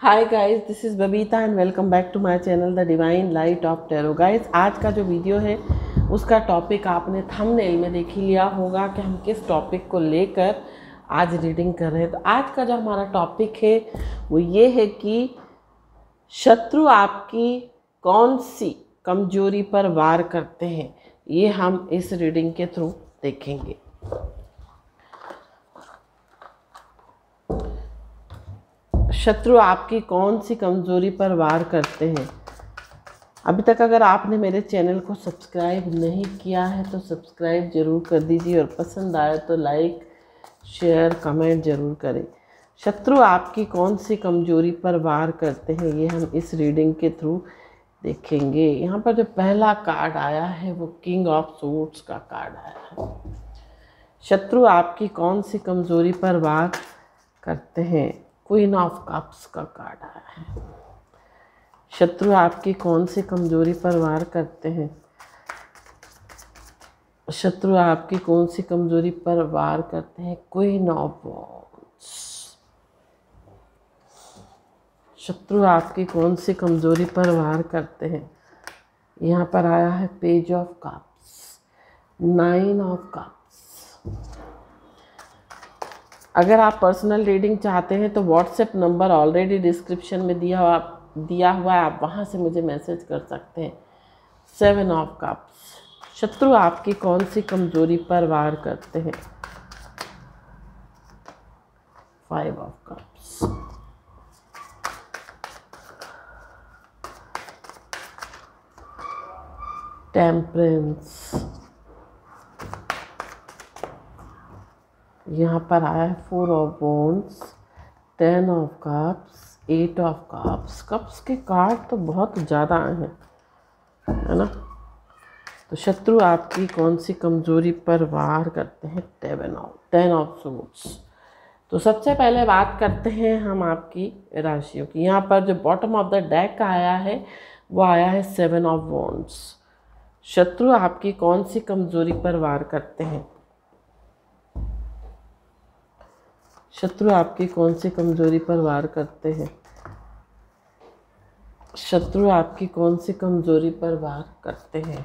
hi guys this is Babita and welcome back to my channel the divine light of tarot guys आज का जो video है उसका topic आपने थंबनेल में देख ही लिया होगा कि हम किस टॉपिक को लेकर आज रीडिंग कर रहे हैं तो आज का जो हमारा टॉपिक है वो ये है कि शत्रु आपकी कौन सी कमजोरी पर वार करते हैं ये हम इस रीडिंग के थ्रू देखेंगे शत्रु आपकी कौन सी कमज़ोरी पर वार करते हैं अभी तक अगर आपने मेरे चैनल को सब्सक्राइब नहीं किया है तो सब्सक्राइब ज़रूर कर दीजिए और पसंद आए तो लाइक शेयर कमेंट ज़रूर करें शत्रु आपकी कौन सी कमजोरी पर वार करते हैं ये हम इस रीडिंग के थ्रू देखेंगे यहाँ पर जो पहला कार्ड आया है वो किंग ऑफ सूट्स का कार्ड आया है शत्रु आपकी कौन सी कमजोरी पर वार करते हैं क्वीन ऑफ कप्स का कार्ड आया है शत्रु आपकी कौन सी कमजोरी पर वार करते हैं शत्रु आपकी कौन सी कमजोरी पर वार करते हैं क्वीन ऑफ वॉन्स शत्रु आपकी कौन सी कमजोरी पर वार करते हैं यहाँ पर आया है page of cups nine of cups अगर आप पर्सनल रीडिंग चाहते हैं तो व्हाट्सएप नंबर ऑलरेडी डिस्क्रिप्शन में दिया हुआ दिया हुआ है आप वहाँ से मुझे मैसेज कर सकते हैं सेवन ऑफ कप्स शत्रु आपकी कौन सी कमजोरी पर वार करते हैं फाइव ऑफ कप्स टेम्परेंस यहाँ पर आया है फोर ऑफ बोन्स ten of cups eight of cups cups के कार्ड तो बहुत ज़्यादा आए हैं है ना तो शत्रु आपकी कौन सी कमज़ोरी पर वार करते हैं seven of ten of suits तो सबसे पहले बात करते हैं हम आपकी राशियों की यहाँ पर जो बॉटम ऑफ द डेक आया है वो आया है सेवन ऑफ वॉन्ड्स शत्रु आपकी कौन सी कमज़ोरी पर वार करते हैं शत्रु आपकी कौन सी कमजोरी पर वार करते हैं शत्रु आपकी कौन सी कमजोरी पर वार करते हैं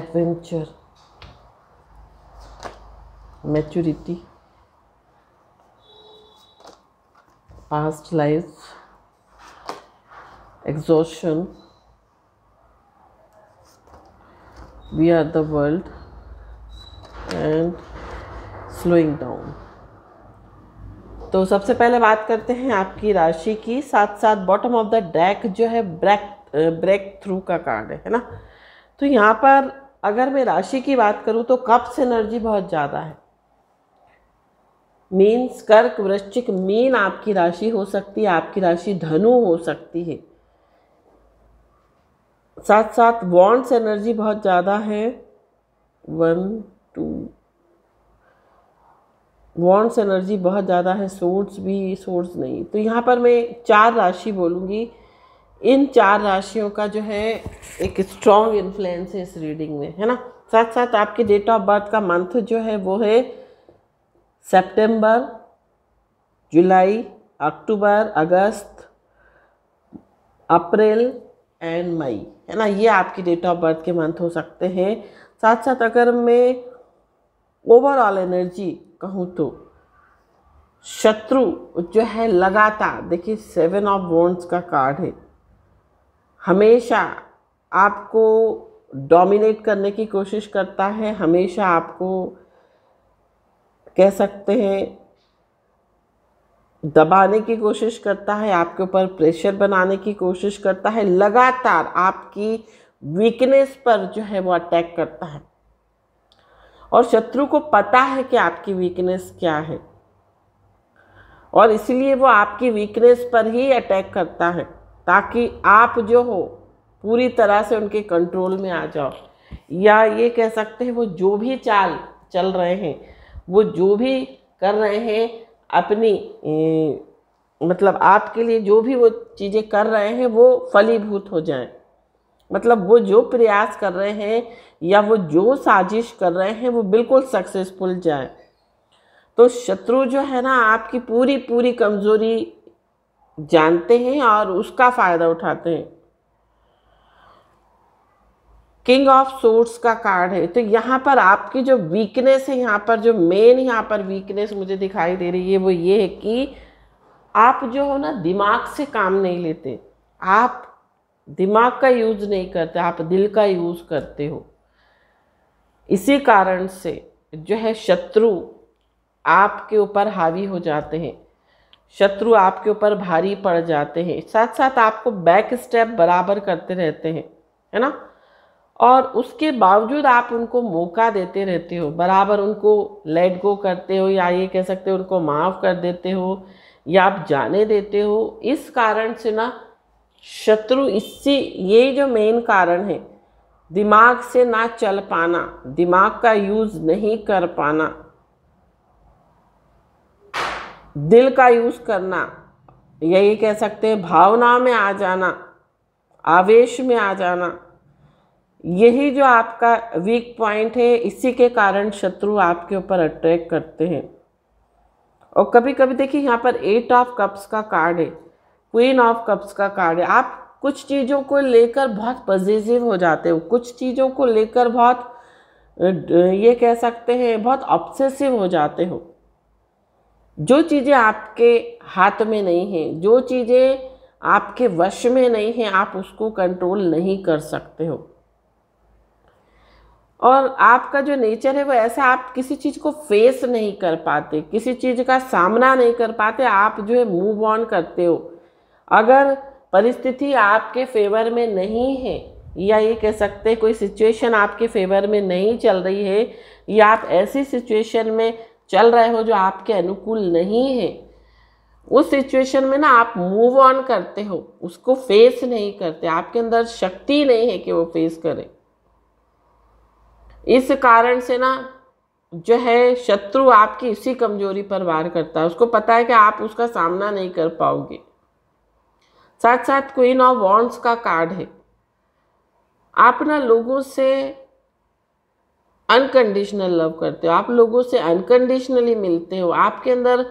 adventure maturity past life exhaustion we are the world and slowing down तो सबसे पहले बात करते हैं आपकी राशि की साथ साथ बॉटम ऑफ द डैक जो है ब्रेक ब्रेक थ्रू का कार्ड है ना तो यहाँ पर अगर मैं राशि की बात करूँ तो कप्स एनर्जी बहुत ज़्यादा है मीन्स कर्क वृश्चिक मीन आपकी राशि हो सकती है आपकी राशि धनु हो सकती है साथ साथ वॉन्ट्स एनर्जी बहुत ज़्यादा है वन टू वॉन्ट्स एनर्जी बहुत ज़्यादा है सोर्स भी सोर्स नहीं तो यहाँ पर मैं चार राशि बोलूँगी इन चार राशियों का जो है एक स्ट्रॉन्ग इन्फ्लुएंस है इस रीडिंग में है ना साथ साथ आपके डेट ऑफ बर्थ का मंथ जो है वो है सितंबर, जुलाई अक्टूबर अगस्त अप्रैल एंड मई है ना ये आपकी डेट ऑफ बर्थ के मंथ हो सकते हैं साथ साथ अगर मैं ओवरऑल एनर्जी कहूँ तो शत्रु जो है लगातार देखिए सेवन ऑफ वॉन्ट्स का कार्ड है हमेशा आपको डोमिनेट करने की कोशिश करता है हमेशा आपको कह सकते हैं दबाने की कोशिश करता है आपके ऊपर प्रेशर बनाने की कोशिश करता है लगातार आपकी वीकनेस पर जो है वो अटैक करता है और शत्रु को पता है कि आपकी वीकनेस क्या है और इसलिए वो आपकी वीकनेस पर ही अटैक करता है ताकि आप जो हो पूरी तरह से उनके कंट्रोल में आ जाओ या ये कह सकते हैं वो जो भी चाल चल रहे हैं वो जो भी कर रहे हैं अपनी मतलब आपके लिए जो भी वो चीज़ें कर रहे हैं वो फलीभूत हो जाएं मतलब वो जो प्रयास कर रहे हैं या वो जो साजिश कर रहे हैं वो बिल्कुल सक्सेसफुल जाए तो शत्रु जो है ना आपकी पूरी पूरी कमज़ोरी जानते हैं और उसका फ़ायदा उठाते हैं किंग ऑफ सोर्स का कार्ड है तो यहाँ पर आपकी जो वीकनेस है यहाँ पर जो मेन यहाँ पर वीकनेस मुझे दिखाई दे रही है वो ये है कि आप जो हो ना दिमाग से काम नहीं लेते आप दिमाग का यूज़ नहीं करते आप दिल का यूज़ करते हो इसी कारण से जो है शत्रु आपके ऊपर हावी हो जाते हैं शत्रु आपके ऊपर भारी पड़ जाते हैं साथ साथ आपको बैक स्टेप बराबर करते रहते हैं है ना और उसके बावजूद आप उनको मौका देते रहते हो बराबर उनको लेट गो करते हो या ये कह सकते हो उनको माफ़ कर देते हो या आप जाने देते हो इस कारण से ना शत्रु इससे ये जो मेन कारण है दिमाग से ना चल पाना दिमाग का यूज़ नहीं कर पाना दिल का यूज़ करना यही कह सकते हैं भावना में आ जाना आवेश में आ जाना यही जो आपका वीक पॉइंट है इसी के कारण शत्रु आपके ऊपर अट्रैक्ट करते हैं और कभी कभी देखिए यहाँ पर एट ऑफ कप्स का कार्ड है क्वीन ऑफ कप्स का कार्ड है आप कुछ चीज़ों को लेकर बहुत पॉजिटिव हो जाते हो कुछ चीज़ों को लेकर बहुत ये कह सकते हैं बहुत ऑब्सेसिव हो जाते हो जो चीज़ें आपके हाथ में नहीं हैं जो चीज़ें आपके वश में नहीं हैं आप उसको कंट्रोल नहीं कर सकते हो और आपका जो नेचर है वो ऐसा आप किसी चीज़ को फेस नहीं कर पाते किसी चीज़ का सामना नहीं कर पाते आप जो है मूव ऑन करते हो अगर परिस्थिति आपके फेवर में नहीं है या ये कह सकते कोई सिचुएशन आपके फेवर में नहीं चल रही है या आप ऐसी सिचुएशन में चल रहे हो जो आपके अनुकूल नहीं है उस सिचुएशन में ना आप मूव ऑन करते हो उसको फेस नहीं करते आपके अंदर शक्ति नहीं है कि वो फेस करें इस कारण से ना जो है शत्रु आपकी इसी कमजोरी पर वार करता है उसको पता है कि आप उसका सामना नहीं कर पाओगे साथ साथ क्वीन ऑफ वॉन्ट्स का कार्ड है आप ना लोगों से अनकंडीशनल लव करते हो आप लोगों से अनकंडीशनली मिलते हो आपके अंदर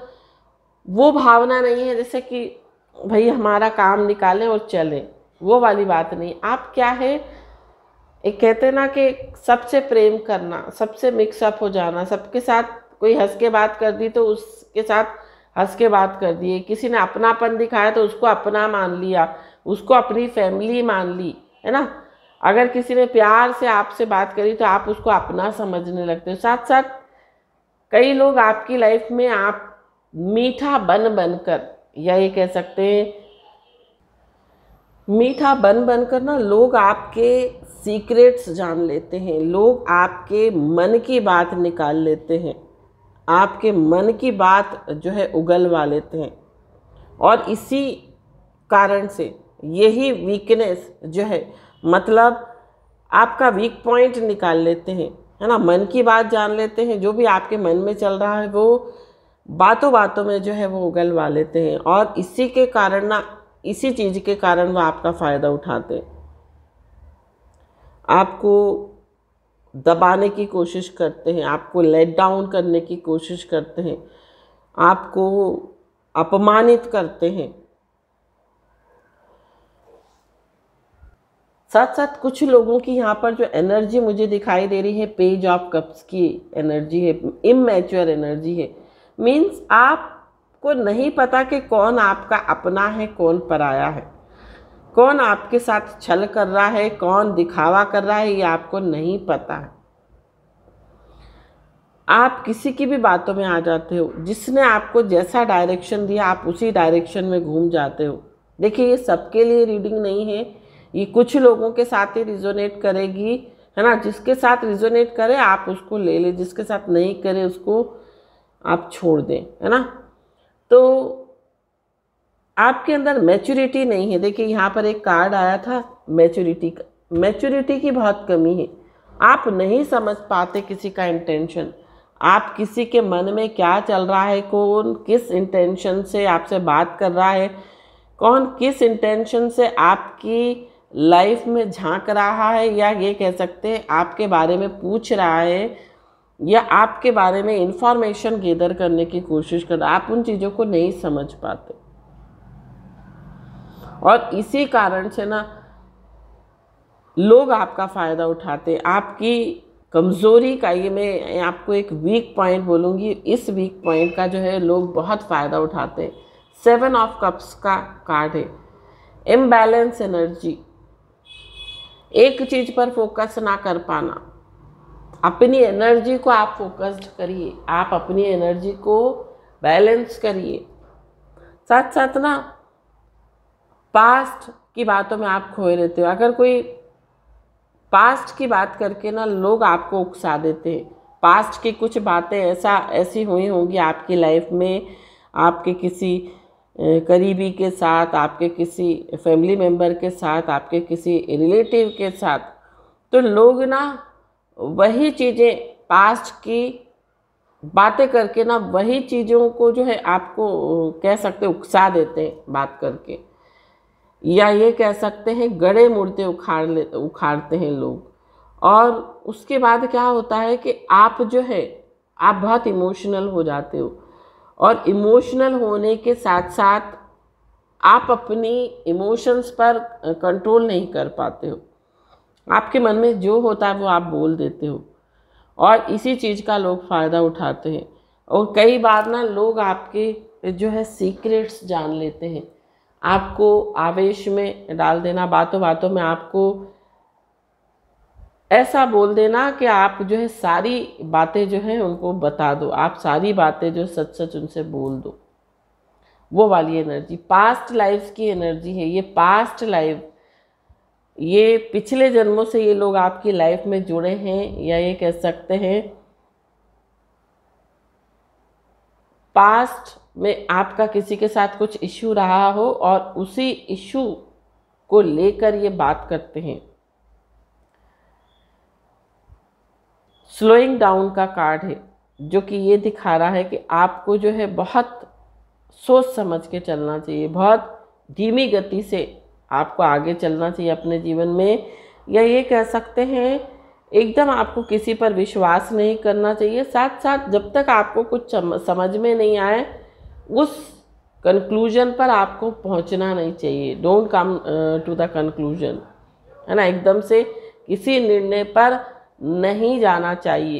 वो भावना नहीं है जैसे कि भाई हमारा काम निकालें और चलें वो वाली बात नहीं आप क्या है एक कहते हैं ना कि सबसे प्रेम करना सबसे मिक्सअप हो जाना सबके साथ कोई हंस के बात कर दी तो उसके साथ हंस के बात कर दिए किसी ने अपनापन दिखाया तो उसको अपना मान लिया उसको अपनी फैमिली मान ली है ना अगर किसी ने प्यार से आपसे बात करी तो आप उसको अपना समझने लगते हो साथ साथ कई लोग आपकी लाइफ में आप मीठा बन बन कर या ये कह सकते हैं मीठा बन बन कर ना लोग आपके सीक्रेट्स जान लेते हैं लोग आपके मन की बात निकाल लेते हैं आपके मन की बात जो है उगलवा लेते हैं और इसी कारण से यही वीकनेस जो है मतलब आपका वीक पॉइंट निकाल लेते हैं है ना मन की बात जान लेते हैं जो भी आपके मन में चल रहा है वो बातों बातों में जो है वो उगलवा लेते हैं और इसी के कारण ना इसी चीज़ के कारण वह आपका फ़ायदा उठाते आपको दबाने की कोशिश करते हैं आपको लेट डाउन करने की कोशिश करते हैं आपको अपमानित करते हैं साथ साथ कुछ लोगों की यहाँ पर जो एनर्जी मुझे दिखाई दे रही है पेज ऑफ कप्स की एनर्जी है इमेच्योर एनर्जी है मीन्स आप को नहीं पता कि कौन आपका अपना है कौन पराया है कौन आपके साथ छल कर रहा है कौन दिखावा कर रहा है ये आपको नहीं पता है आप किसी की भी बातों में आ जाते हो जिसने आपको जैसा डायरेक्शन दिया आप उसी डायरेक्शन में घूम जाते हो देखिए ये सबके लिए रीडिंग नहीं है ये कुछ लोगों के साथ ही रिजोनेट करेगी है ना जिसके साथ रिजोनेट करे आप उसको ले ले जिसके साथ नहीं करे उसको आप छोड़ दें है ना तो आपके अंदर मैच्योरिटी नहीं है देखिए यहाँ पर एक कार्ड आया था मैच्योरिटी का मैच्योरिटी की बहुत कमी है आप नहीं समझ पाते किसी का इंटेंशन आप किसी के मन में क्या चल रहा है कौन किस इंटेंशन से आपसे बात कर रहा है कौन किस इंटेंशन से आपकी लाइफ में झांक रहा है या ये कह सकते हैं आपके बारे में पूछ रहा है या आपके बारे में इंफॉर्मेशन गेदर करने की कोशिश कर आप उन चीज़ों को नहीं समझ पाते और इसी कारण से ना लोग आपका फ़ायदा उठाते आपकी कमज़ोरी का ये मैं आपको एक वीक पॉइंट बोलूँगी इस वीक पॉइंट का जो है लोग बहुत फ़ायदा उठाते हैं सेवन ऑफ कप्स का कार्ड है इम्बैलेंस एनर्जी एक चीज़ पर फोकस ना कर पाना अपनी एनर्जी को आप फोकस्ड करिए आप अपनी एनर्जी को बैलेंस करिए साथ साथ ना पास्ट की बातों में आप खोए रहते हो अगर कोई पास्ट की बात करके ना लोग आपको उकसा देते हैं पास्ट की कुछ बातें ऐसा ऐसी हुई होंगी आपकी लाइफ में आपके किसी करीबी के साथ आपके किसी फैमिली मेम्बर के साथ आपके किसी रिलेटिव के साथ तो लोग ना वही चीज़ें पास्ट की बातें करके ना वही चीज़ों को जो है आपको कह सकते उकसा देते हैं बात करके या ये कह सकते हैं गड़े मुर्दे उखाड़ ले उखाड़ते हैं लोग और उसके बाद क्या होता है कि आप जो है आप बहुत इमोशनल हो जाते हो और इमोशनल होने के साथ साथ आप अपनी इमोशंस पर कंट्रोल नहीं कर पाते हो आपके मन में जो होता है वो आप बोल देते हो और इसी चीज़ का लोग फ़ायदा उठाते हैं और कई बार ना लोग आपके जो है सीक्रेट्स जान लेते हैं आपको आवेश में डाल देना बातों बातों में आपको ऐसा बोल देना कि आप जो है सारी बातें जो है उनको बता दो आप सारी बातें जो सच सच उनसे बोल दो वो वाली एनर्जी पास्ट लाइफ की एनर्जी है ये पास्ट लाइफ ये पिछले जन्मों से ये लोग आपकी लाइफ में जुड़े हैं या ये कह सकते हैं पास्ट में आपका किसी के साथ कुछ इश्यू रहा हो और उसी इश्यू को लेकर ये बात करते हैं स्लोइंग डाउन का कार्ड है जो कि ये दिखा रहा है कि आपको जो है बहुत सोच समझ के चलना चाहिए बहुत धीमी गति से आपको आगे चलना चाहिए अपने जीवन में या ये कह सकते हैं एकदम आपको किसी पर विश्वास नहीं करना चाहिए साथ साथ जब तक आपको कुछ समझ में नहीं आए उस कंक्लूजन पर आपको पहुंचना नहीं चाहिए don't come to the conclusion है ना एकदम से किसी निर्णय पर नहीं जाना चाहिए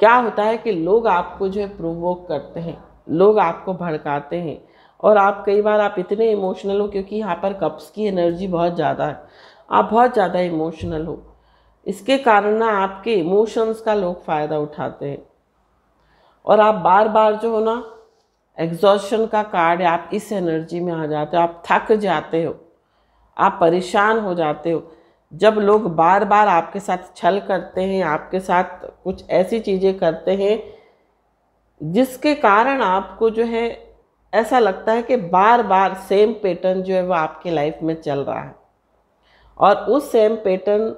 क्या होता है कि लोग आपको जो है प्रोवोक करते हैं लोग आपको भड़काते हैं और आप कई बार आप इतने इमोशनल हो क्योंकि यहाँ पर कप्स की एनर्जी बहुत ज़्यादा है आप बहुत ज़्यादा इमोशनल हो इसके कारण ना आपके इमोशंस का लोग फ़ायदा उठाते हैं और आप बार बार जो हो ना एग्जॉशन का कार्ड है आप इस एनर्जी में आ जाते हो आप थक जाते हो आप परेशान हो जाते हो जब लोग बार बार आपके साथ छल करते हैं आपके साथ कुछ ऐसी चीज़ें करते हैं जिसके कारण आपको जो है ऐसा लगता है कि बार बार सेम पैटर्न जो है वो आपके लाइफ में चल रहा है और उस सेम पैटर्न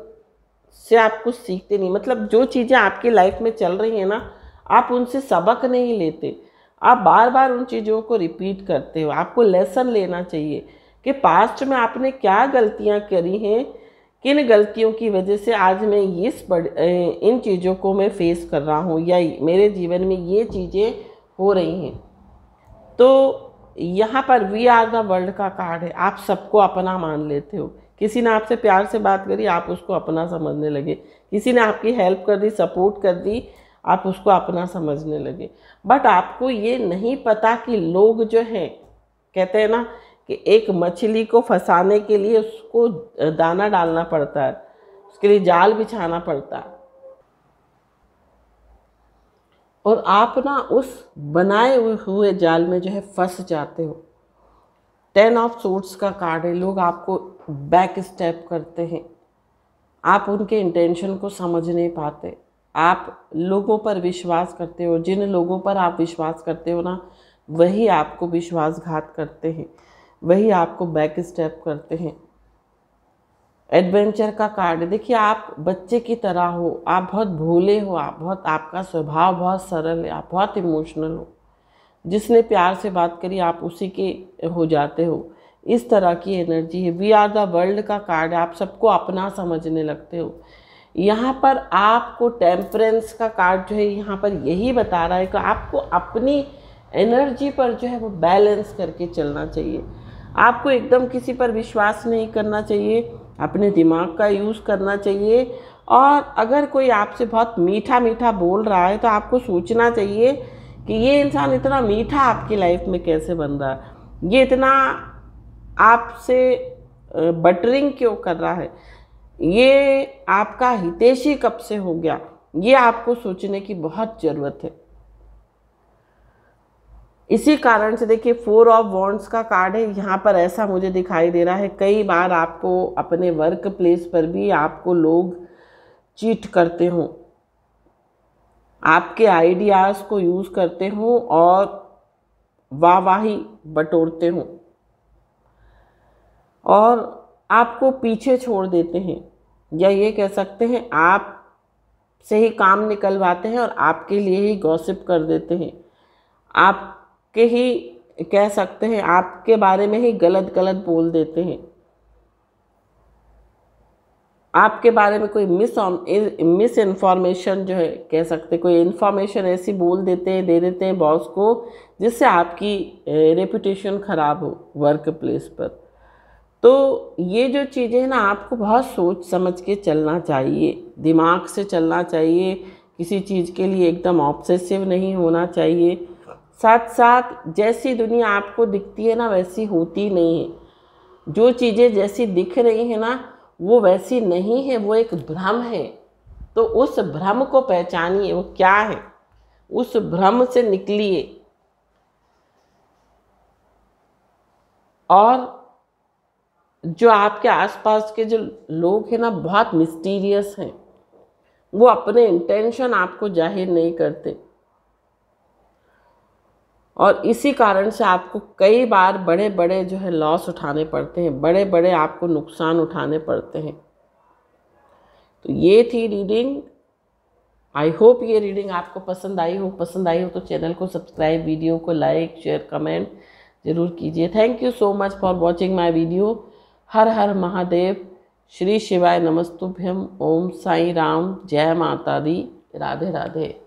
से आप कुछ सीखते नहीं मतलब जो चीज़ें आपकी लाइफ में चल रही हैं ना आप उनसे सबक नहीं लेते आप बार बार उन चीज़ों को रिपीट करते हो आपको लेसन लेना चाहिए कि पास्ट में आपने क्या गलतियाँ करी हैं किन गलतियों की वजह से आज मैं इस इन चीज़ों को मैं फेस कर रहा हूँ या मेरे जीवन में ये चीज़ें हो रही हैं तो यहाँ पर वी आर द वर्ल्ड का कार्ड है आप सबको अपना मान लेते हो किसी ने आपसे प्यार से बात करी आप उसको अपना समझने लगे किसी ने आपकी हेल्प कर दी सपोर्ट कर दी आप उसको अपना समझने लगे बट आपको ये नहीं पता कि लोग जो हैं कहते हैं ना कि एक मछली को फंसाने के लिए उसको दाना डालना पड़ता है उसके लिए जाल बिछाना पड़ता है और आप ना उस बनाए हुए जाल में जो है फंस जाते हो टेन ऑफ सोर्ट्स का कार्ड है लोग आपको बैक स्टेप करते हैं आप उनके इंटेंशन को समझ नहीं पाते आप लोगों पर विश्वास करते हो जिन लोगों पर आप विश्वास करते हो ना वही आपको विश्वासघात करते हैं वही आपको बैक स्टेप करते हैं एडवेंचर का कार्ड देखिए आप बच्चे की तरह हो आप बहुत भोले हो आप बहुत आपका स्वभाव बहुत सरल है आप बहुत इमोशनल हो जिसने प्यार से बात करी आप उसी के हो जाते हो इस तरह की एनर्जी है वी आर द वर्ल्ड का कार्ड आप सबको अपना समझने लगते हो यहाँ पर आपको टेम्परेंस का कार्ड जो है यहाँ पर यही बता रहा है कि आपको अपनी एनर्जी पर जो है वो बैलेंस करके चलना चाहिए आपको एकदम किसी पर विश्वास नहीं करना चाहिए अपने दिमाग का यूज़ करना चाहिए और अगर कोई आपसे बहुत मीठा मीठा बोल रहा है तो आपको सोचना चाहिए कि ये इंसान इतना मीठा आपकी लाइफ में कैसे बन रहा है ये इतना आपसे बटरिंग क्यों कर रहा है ये आपका हितेशी कब से हो गया ये आपको सोचने की बहुत ज़रूरत है इसी कारण से देखिए फोर ऑफ वॉन्ड्स का कार्ड है यहाँ पर ऐसा मुझे दिखाई दे रहा है कई बार आपको अपने वर्क प्लेस पर भी आपको लोग चीट करते हों आपके आइडियाज़ को यूज़ करते हों और वाहवाही बटोरते हों और आपको पीछे छोड़ देते हैं या ये कह सकते हैं आप से ही काम निकलवाते हैं और आपके लिए ही गॉसिप कर देते हैं आप के ही कह सकते हैं आपके बारे में ही गलत गलत बोल देते हैं आपके बारे में कोई मिस मिस इन्फॉर्मेशन जो है कह सकते कोई इन्फॉर्मेशन ऐसी बोल देते हैं दे देते हैं बॉस को जिससे आपकी रेपुटेशन ख़राब हो वर्क प्लेस पर तो ये जो चीज़ें हैं ना आपको बहुत सोच समझ के चलना चाहिए दिमाग से चलना चाहिए किसी चीज़ के लिए एकदम ऑब्सेसिव नहीं होना चाहिए साथ साथ जैसी दुनिया आपको दिखती है ना वैसी होती नहीं है जो चीज़ें जैसी दिख रही हैं ना वो वैसी नहीं है वो एक भ्रम है तो उस भ्रम को पहचानिए वो क्या है उस भ्रम से निकलिए और जो आपके आसपास के जो लोग हैं ना बहुत मिस्टीरियस हैं वो अपने इंटेंशन आपको जाहिर नहीं करते और इसी कारण से आपको कई बार बड़े बड़े जो है लॉस उठाने पड़ते हैं बड़े बड़े आपको नुकसान उठाने पड़ते हैं तो ये थी रीडिंग आई होप ये रीडिंग आपको पसंद आई हो पसंद आई हो तो चैनल को सब्सक्राइब वीडियो को लाइक शेयर कमेंट ज़रूर कीजिए thank you so much for watching my video हर हर महादेव श्री शिवाय नमस्तुभ्यम ओम साई राम जय माता दी राधे राधे